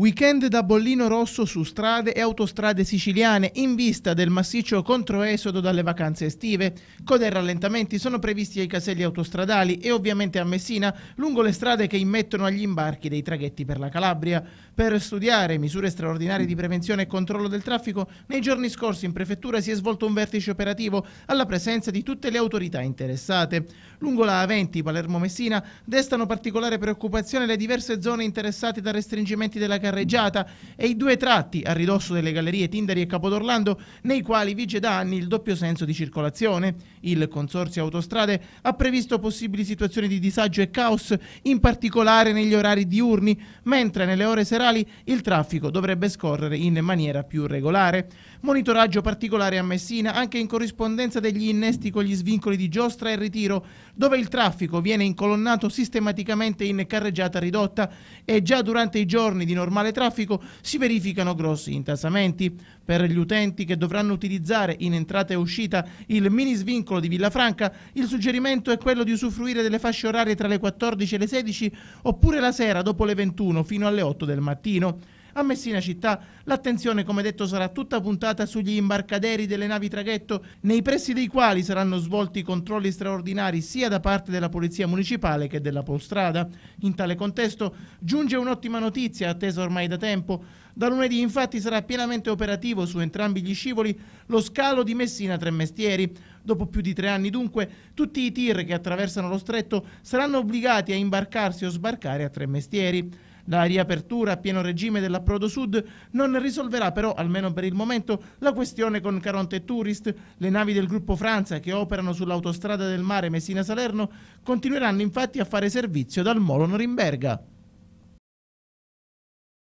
Weekend da bollino rosso su strade e autostrade siciliane in vista del massiccio controesodo dalle vacanze estive. Code e rallentamenti sono previsti ai caselli autostradali e ovviamente a Messina lungo le strade che immettono agli imbarchi dei traghetti per la Calabria. Per studiare misure straordinarie di prevenzione e controllo del traffico, nei giorni scorsi in prefettura si è svolto un vertice operativo alla presenza di tutte le autorità interessate. Lungo la A20 Palermo-Messina destano particolare preoccupazione le diverse zone interessate da restringimenti della carriera carreggiata e i due tratti a ridosso delle gallerie Tindari e Capodorlando nei quali vige da anni il doppio senso di circolazione. Il Consorzio Autostrade ha previsto possibili situazioni di disagio e caos, in particolare negli orari diurni, mentre nelle ore serali il traffico dovrebbe scorrere in maniera più regolare. Monitoraggio particolare a Messina anche in corrispondenza degli innesti con gli svincoli di Giostra e Ritiro, dove il traffico viene incolonnato sistematicamente in carreggiata ridotta e già durante i giorni di normalità normale traffico si verificano grossi intasamenti. Per gli utenti che dovranno utilizzare in entrata e uscita il mini svincolo di Villafranca, il suggerimento è quello di usufruire delle fasce orarie tra le 14 e le 16 oppure la sera dopo le 21 fino alle 8 del mattino. A Messina città l'attenzione, come detto, sarà tutta puntata sugli imbarcaderi delle navi traghetto, nei pressi dei quali saranno svolti controlli straordinari sia da parte della Polizia Municipale che della Polstrada. In tale contesto giunge un'ottima notizia, attesa ormai da tempo. Da lunedì infatti sarà pienamente operativo su entrambi gli scivoli lo scalo di Messina Tremestieri. Dopo più di tre anni dunque, tutti i tir che attraversano lo stretto saranno obbligati a imbarcarsi o sbarcare a Tremestieri. La riapertura a pieno regime dell'approdo sud non risolverà però, almeno per il momento, la questione con Caronte Tourist. Le navi del gruppo Franza che operano sull'autostrada del mare Messina-Salerno continueranno infatti a fare servizio dal molo Norimberga.